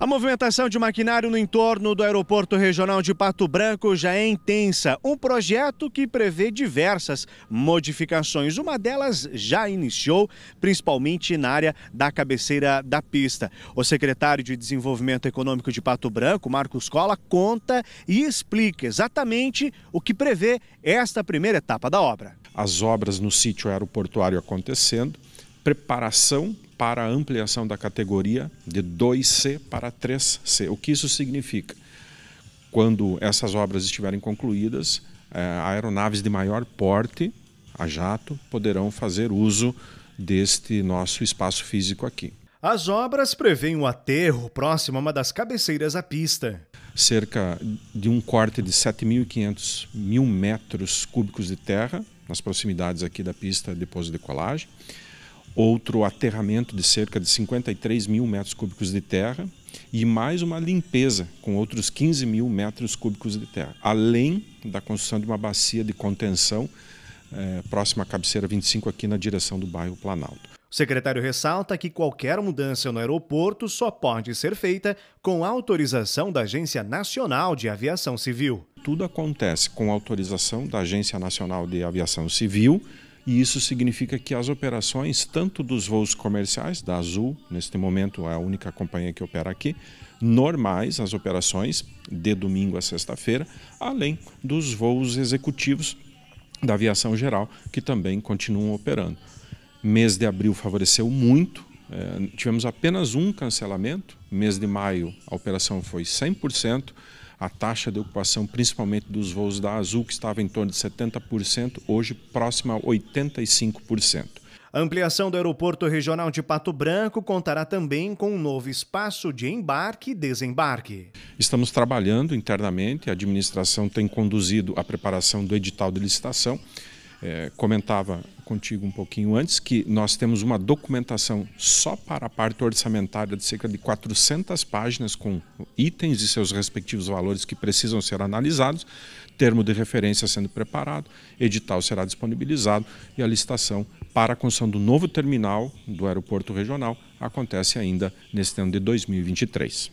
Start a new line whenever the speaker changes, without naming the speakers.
A movimentação de maquinário no entorno do Aeroporto Regional de Pato Branco já é intensa. Um projeto que prevê diversas modificações. Uma delas já iniciou, principalmente na área da cabeceira da pista. O secretário de Desenvolvimento Econômico de Pato Branco, Marcos Cola, conta e explica exatamente
o que prevê esta primeira etapa da obra. As obras no sítio aeroportuário acontecendo, preparação para a ampliação da categoria de 2C para 3C. O que isso significa? Quando essas obras estiverem concluídas, eh, aeronaves de maior porte, a jato, poderão fazer uso deste nosso espaço físico aqui.
As obras prevêem um aterro próximo a uma das cabeceiras à pista.
Cerca de um corte de 7.500 mil metros cúbicos de terra, nas proximidades aqui da pista de pouso decolagem outro aterramento de cerca de 53 mil metros cúbicos de terra e mais uma limpeza com outros 15 mil metros cúbicos de terra, além da construção de uma bacia de contenção eh, próxima à cabeceira 25 aqui na direção do bairro Planalto.
O secretário ressalta que qualquer mudança no aeroporto só pode ser feita com autorização da Agência Nacional de Aviação Civil. Tudo
acontece com autorização da Agência Nacional de Aviação Civil e isso significa que as operações, tanto dos voos comerciais, da Azul, neste momento é a única companhia que opera aqui, normais, as operações de domingo a sexta-feira, além dos voos executivos da aviação geral, que também continuam operando. Mês de abril favoreceu muito, eh, tivemos apenas um cancelamento, mês de maio a operação foi 100% a taxa de ocupação, principalmente dos voos da Azul, que estava em torno de 70%, hoje próxima a 85%.
A ampliação do Aeroporto Regional de Pato Branco contará também com um novo espaço
de embarque e desembarque. Estamos trabalhando internamente, a administração tem conduzido a preparação do edital de licitação é, comentava contigo um pouquinho antes que nós temos uma documentação só para a parte orçamentária de cerca de 400 páginas com itens e seus respectivos valores que precisam ser analisados, termo de referência sendo preparado, edital será disponibilizado e a licitação para a construção do novo terminal do aeroporto regional acontece ainda neste ano de 2023.